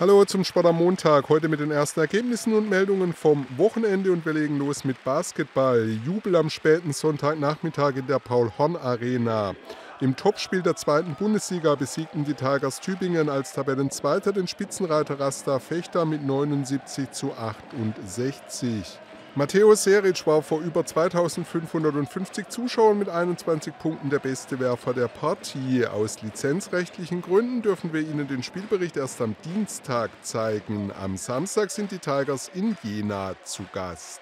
Hallo zum Sport am Montag. Heute mit den ersten Ergebnissen und Meldungen vom Wochenende und wir legen los mit Basketball. Jubel am späten Sonntagnachmittag in der Paul-Horn-Arena. Im Topspiel der zweiten Bundesliga besiegten die Tigers Tübingen als Tabellenzweiter den Spitzenreiter Rasta Fechter mit 79 zu 68. Matteo Seric war vor über 2550 Zuschauern mit 21 Punkten der beste Werfer der Partie. Aus lizenzrechtlichen Gründen dürfen wir Ihnen den Spielbericht erst am Dienstag zeigen. Am Samstag sind die Tigers in Jena zu Gast.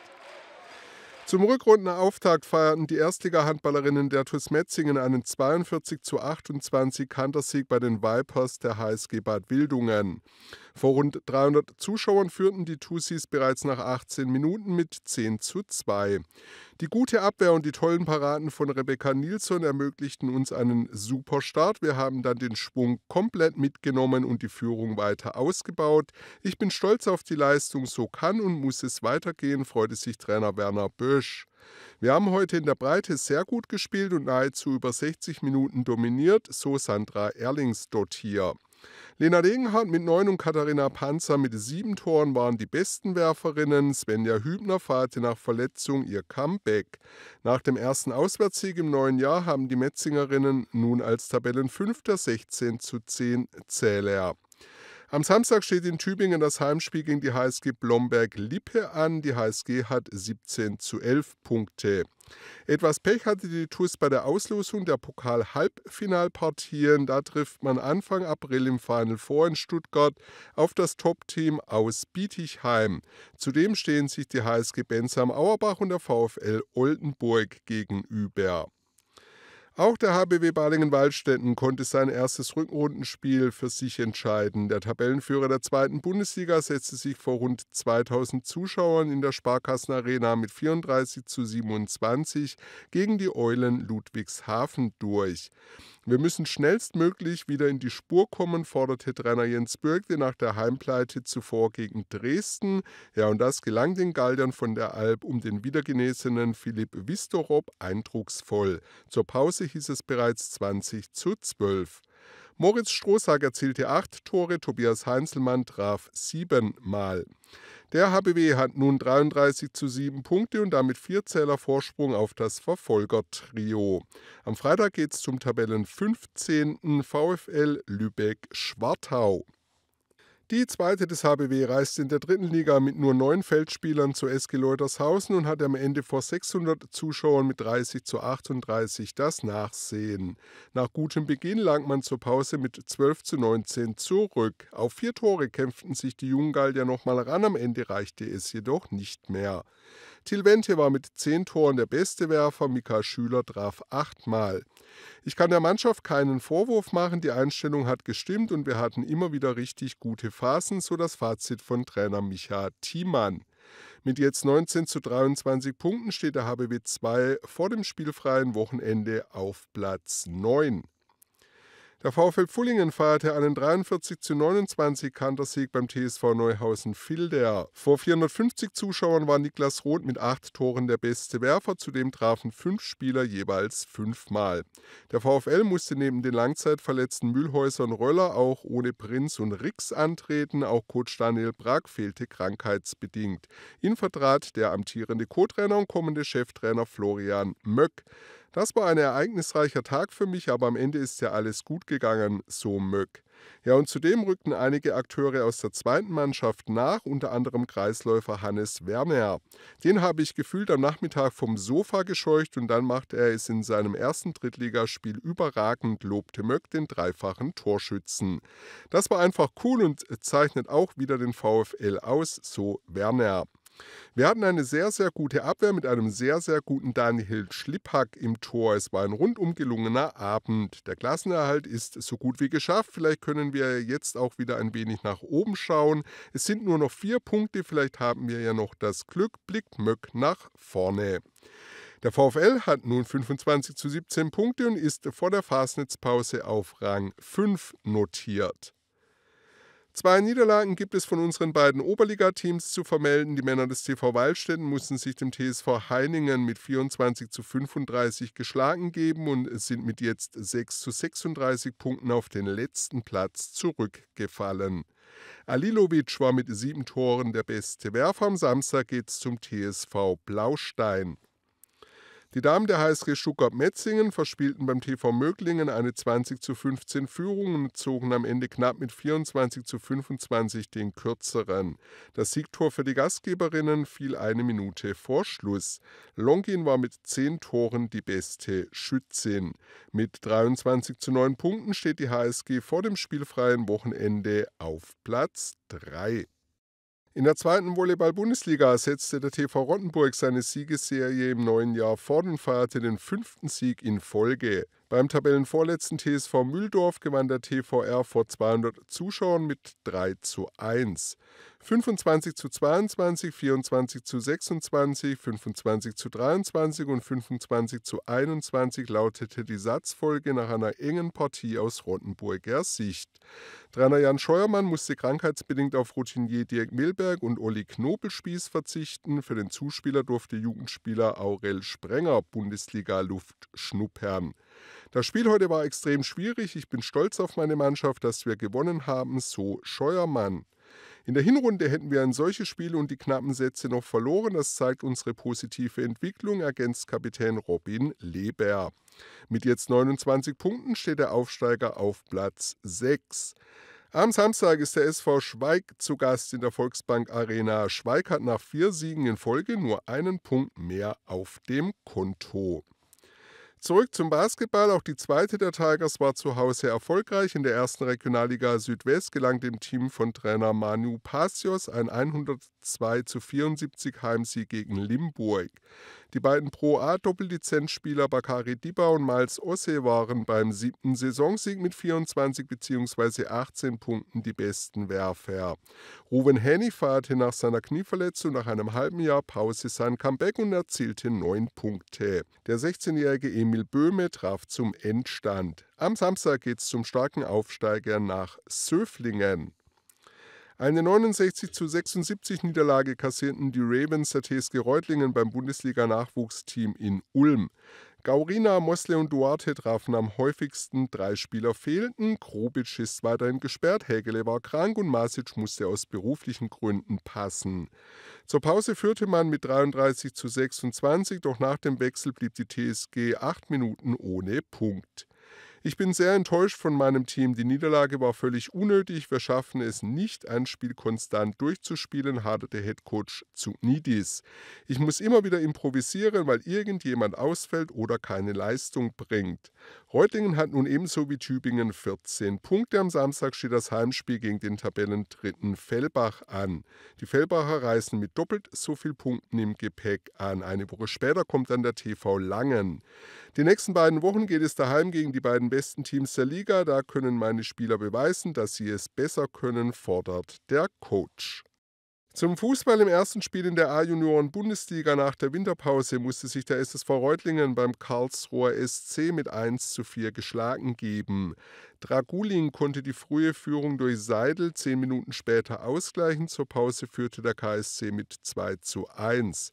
Zum Rückrundenauftakt feierten die Erstliga-Handballerinnen der TuS Metzingen einen 42 zu 28 Kantersieg bei den Vipers der HSG Bad Wildungen. Vor rund 300 Zuschauern führten die Tussis bereits nach 18 Minuten mit 10 zu 2. Die gute Abwehr und die tollen Paraden von Rebecca Nilsson ermöglichten uns einen super Start. Wir haben dann den Schwung komplett mitgenommen und die Führung weiter ausgebaut. Ich bin stolz auf die Leistung, so kann und muss es weitergehen, freute sich Trainer Werner Bösch. Wir haben heute in der Breite sehr gut gespielt und nahezu über 60 Minuten dominiert, so Sandra Erlings dort hier. Lena Degenhardt mit 9 und Katharina Panzer mit 7 Toren waren die besten Werferinnen. Svenja Hübner feierte nach Verletzung ihr Comeback. Nach dem ersten Auswärtssieg im neuen Jahr haben die Metzingerinnen nun als Tabellenfünfter 16 zu 10 Zähler. Am Samstag steht in Tübingen das Heimspiel gegen die HSG Blomberg-Lippe an. Die HSG hat 17 zu 11 Punkte. Etwas Pech hatte die TUS bei der Auslosung der Pokal-Halbfinalpartien. Da trifft man Anfang April im Final Four in Stuttgart auf das Top-Team aus Bietigheim. Zudem stehen sich die HSG Bensheim Auerbach und der VfL Oldenburg gegenüber. Auch der HBW Balingen-Waldstätten konnte sein erstes Rückrundenspiel für sich entscheiden. Der Tabellenführer der zweiten Bundesliga setzte sich vor rund 2000 Zuschauern in der Sparkassenarena mit 34 zu 27 gegen die Eulen Ludwigshafen durch. Wir müssen schnellstmöglich wieder in die Spur kommen, forderte Trainer Jens Bürgte nach der Heimpleite zuvor gegen Dresden. Ja, und das gelang den Galdern von der Alp um den wiedergenesenen Philipp Wisterop eindrucksvoll. Zur Pause hieß es bereits 20 zu 12. Moritz Strohsack erzielte acht Tore, Tobias Heinzelmann traf siebenmal. Der HBW hat nun 33 zu 7 Punkte und damit Vierzähler Vorsprung auf das Verfolgertrio. Am Freitag geht es zum Tabellen 15. VfL Lübeck-Schwartau. Die zweite des HBW reist in der dritten Liga mit nur neun Feldspielern zu SG Leutershausen und hat am Ende vor 600 Zuschauern mit 30 zu 38 das Nachsehen. Nach gutem Beginn lag man zur Pause mit 12 zu 19 zurück. Auf vier Tore kämpften sich die Junggallier nochmal ran, am Ende reichte es jedoch nicht mehr. Till Wente war mit zehn Toren der beste Werfer, Mika Schüler traf achtmal. Ich kann der Mannschaft keinen Vorwurf machen, die Einstellung hat gestimmt und wir hatten immer wieder richtig gute Phasen, so das Fazit von Trainer Micha Thiemann. Mit jetzt 19 zu 23 Punkten steht der HBW 2 vor dem spielfreien Wochenende auf Platz 9. Der VfL Pfullingen feierte einen 43 zu 29 Kantersieg beim TSV Neuhausen-Filder. Vor 450 Zuschauern war Niklas Roth mit acht Toren der beste Werfer, zudem trafen fünf Spieler jeweils fünfmal. Der VfL musste neben den langzeitverletzten Mühlhäuser und Röller auch ohne Prinz und Rix antreten, auch Coach Daniel Brack fehlte krankheitsbedingt. Ihn vertrat der amtierende Co-Trainer und kommende Cheftrainer Florian Möck. Das war ein ereignisreicher Tag für mich, aber am Ende ist ja alles gut gegangen, so Möck. Ja, und zudem rückten einige Akteure aus der zweiten Mannschaft nach, unter anderem Kreisläufer Hannes Werner. Den habe ich gefühlt am Nachmittag vom Sofa gescheucht und dann machte er es in seinem ersten Drittligaspiel überragend, lobte Möck den dreifachen Torschützen. Das war einfach cool und zeichnet auch wieder den VfL aus, so Werner. Wir hatten eine sehr, sehr gute Abwehr mit einem sehr, sehr guten Daniel Schlipphack im Tor. Es war ein rundum gelungener Abend. Der Klassenerhalt ist so gut wie geschafft. Vielleicht können wir jetzt auch wieder ein wenig nach oben schauen. Es sind nur noch vier Punkte. Vielleicht haben wir ja noch das Glück. Blickt Möck nach vorne. Der VfL hat nun 25 zu 17 Punkte und ist vor der Fasnitzpause auf Rang 5 notiert. Zwei Niederlagen gibt es von unseren beiden Oberligateams zu vermelden. Die Männer des TV Waldstätten mussten sich dem TSV Heiningen mit 24 zu 35 geschlagen geben und sind mit jetzt 6 zu 36 Punkten auf den letzten Platz zurückgefallen. Alilovic war mit sieben Toren der beste Werfer. Am Samstag geht's zum TSV Blaustein. Die Damen der HSG Stuttgart-Metzingen verspielten beim TV Möglingen eine 20 zu 15 Führung und zogen am Ende knapp mit 24 zu 25 den kürzeren. Das Siegtor für die Gastgeberinnen fiel eine Minute vor Schluss. Longin war mit 10 Toren die beste Schützin. Mit 23 zu 9 Punkten steht die HSG vor dem spielfreien Wochenende auf Platz 3. In der zweiten Volleyball-Bundesliga setzte der TV Rottenburg seine Siegesserie im neuen Jahr fort und feierte den fünften Sieg in Folge. Beim Tabellenvorletzten TSV Mühldorf gewann der TVR vor 200 Zuschauern mit 3 zu 1. 25 zu 22, 24 zu 26, 25 zu 23 und 25 zu 21 lautete die Satzfolge nach einer engen Partie aus Rottenburger Sicht. Trainer Jan Scheuermann musste krankheitsbedingt auf Routinier Dirk Milberg und Olli Knobelspieß verzichten. Für den Zuspieler durfte Jugendspieler Aurel Sprenger Bundesliga-Luft schnuppern. Das Spiel heute war extrem schwierig. Ich bin stolz auf meine Mannschaft, dass wir gewonnen haben, so Scheuermann. In der Hinrunde hätten wir ein solches Spiel und die knappen Sätze noch verloren. Das zeigt unsere positive Entwicklung, ergänzt Kapitän Robin Leber. Mit jetzt 29 Punkten steht der Aufsteiger auf Platz 6. Am Samstag ist der SV Schweig zu Gast in der Volksbank Arena. Schweig hat nach vier Siegen in Folge nur einen Punkt mehr auf dem Konto. Zurück zum Basketball. Auch die zweite der Tigers war zu Hause erfolgreich. In der ersten Regionalliga Südwest gelang dem Team von Trainer Manu Passios ein 100 2 zu 74 Heimsieg gegen Limburg. Die beiden Pro A-Doppellizenzspieler Bakari Diba und Miles Osse waren beim siebten Saisonsieg mit 24 bzw. 18 Punkten die besten Werfer. Ruben Hennifer hatte nach seiner Knieverletzung nach einem halben Jahr Pause sein Comeback und erzielte 9 Punkte. Der 16-jährige Emil Böhme traf zum Endstand. Am Samstag geht es zum starken Aufsteiger nach Söflingen. Eine 69 zu 76 Niederlage kassierten die Ravens der TSG Reutlingen beim Bundesliga-Nachwuchsteam in Ulm. Gaurina, Mosle und Duarte trafen am häufigsten, drei Spieler fehlten, Krobic ist weiterhin gesperrt, Hägele war krank und Masic musste aus beruflichen Gründen passen. Zur Pause führte man mit 33 zu 26, doch nach dem Wechsel blieb die TSG acht Minuten ohne Punkt. Ich bin sehr enttäuscht von meinem Team. Die Niederlage war völlig unnötig. Wir schaffen es nicht, ein Spiel konstant durchzuspielen, haderte Headcoach zu Nidis. Ich muss immer wieder improvisieren, weil irgendjemand ausfällt oder keine Leistung bringt. Reutlingen hat nun ebenso wie Tübingen 14 Punkte. Am Samstag steht das Heimspiel gegen den Tabellendritten Fellbach an. Die Fellbacher reisen mit doppelt so viel Punkten im Gepäck an. Eine Woche später kommt dann der TV Langen. Die nächsten beiden Wochen geht es daheim gegen die beiden besten Teams der Liga. Da können meine Spieler beweisen, dass sie es besser können, fordert der Coach. Zum Fußball im ersten Spiel in der A-Junioren-Bundesliga nach der Winterpause musste sich der SSV Reutlingen beim Karlsruher SC mit 1 zu 4 geschlagen geben. Dragulin konnte die frühe Führung durch Seidel zehn Minuten später ausgleichen. Zur Pause führte der KSC mit 2 zu 1.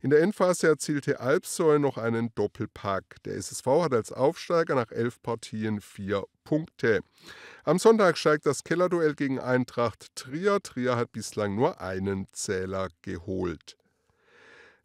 In der Endphase erzielte Alpsoi noch einen Doppelpack. Der SSV hat als Aufsteiger nach elf Partien vier Punkte. Am Sonntag steigt das Kellerduell gegen Eintracht Trier. Trier hat bislang nur einen Zähler geholt.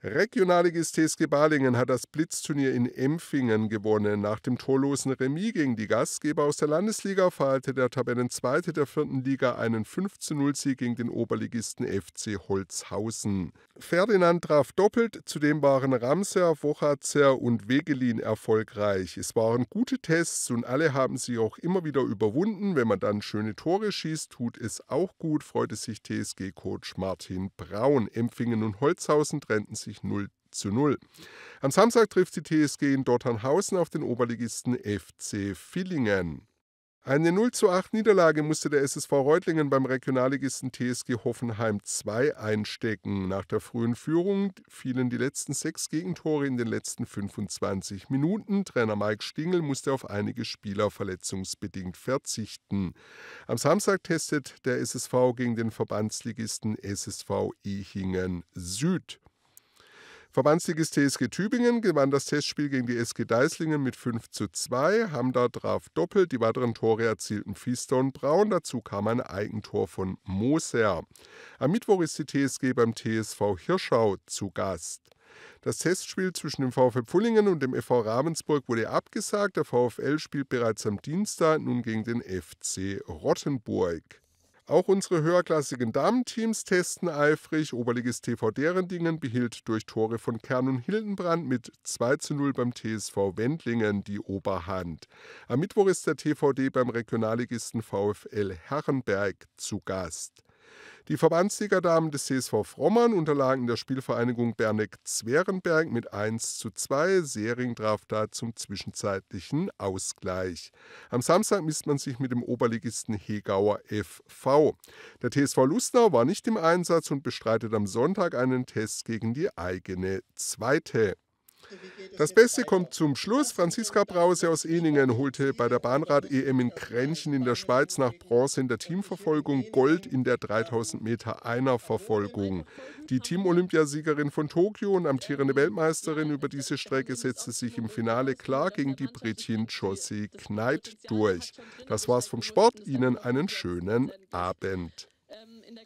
Regionalligist TSG Balingen hat das Blitzturnier in Empfingen gewonnen. Nach dem torlosen Remis gegen die Gastgeber aus der Landesliga verhalte der Tabellenzweite der vierten Liga einen 15-0-Sieg gegen den Oberligisten FC Holzhausen. Ferdinand traf doppelt, zudem waren Ramser, Wochatzer und Wegelin erfolgreich. Es waren gute Tests und alle haben sie auch immer wieder überwunden. Wenn man dann schöne Tore schießt, tut es auch gut, freute sich TSG-Coach Martin Braun. Empfingen und Holzhausen trennten sich Leipzig 0 zu 0. Am Samstag trifft die TSG in Dotternhausen auf den Oberligisten FC Villingen. Eine 0 zu 8 Niederlage musste der SSV Reutlingen beim Regionalligisten TSG Hoffenheim 2 einstecken. Nach der frühen Führung fielen die letzten sechs Gegentore in den letzten 25 Minuten. Trainer Mike Stingel musste auf einige Spieler verletzungsbedingt verzichten. Am Samstag testet der SSV gegen den Verbandsligisten SSV Ehingen Süd. Verbandsligist TSG Tübingen gewann das Testspiel gegen die SG Deislingen mit 5 zu 2. Hamda traf doppelt, die weiteren Tore erzielten und Braun, dazu kam ein Eigentor von Moser. Am Mittwoch ist die TSG beim TSV Hirschau zu Gast. Das Testspiel zwischen dem VfL Pfullingen und dem FV Ravensburg wurde abgesagt. Der VfL spielt bereits am Dienstag nun gegen den FC Rottenburg. Auch unsere höherklassigen Damenteams testen eifrig. Oberligist TV Derendingen behielt durch Tore von Kern und Hildenbrand mit 2 zu 0 beim TSV Wendlingen die Oberhand. Am Mittwoch ist der TVD beim Regionalligisten VfL Herrenberg zu Gast. Die Verbandsliga-Damen des CSV Frommern unterlagen der Spielvereinigung Berneck-Zwerenberg mit 1 zu 2. Sering traf da zum zwischenzeitlichen Ausgleich. Am Samstag misst man sich mit dem Oberligisten Hegauer FV. Der TSV Lustau war nicht im Einsatz und bestreitet am Sonntag einen Test gegen die eigene zweite. Das Beste kommt zum Schluss. Franziska Brause aus Eningen holte bei der Bahnrad-EM in Kränchen in der Schweiz nach Bronze in der Teamverfolgung Gold in der 3000 Meter Einerverfolgung. Die Team-Olympiasiegerin von Tokio und amtierende Weltmeisterin über diese Strecke setzte sich im Finale klar gegen die Britin Josie Kneit durch. Das war's vom Sport. Ihnen einen schönen Abend.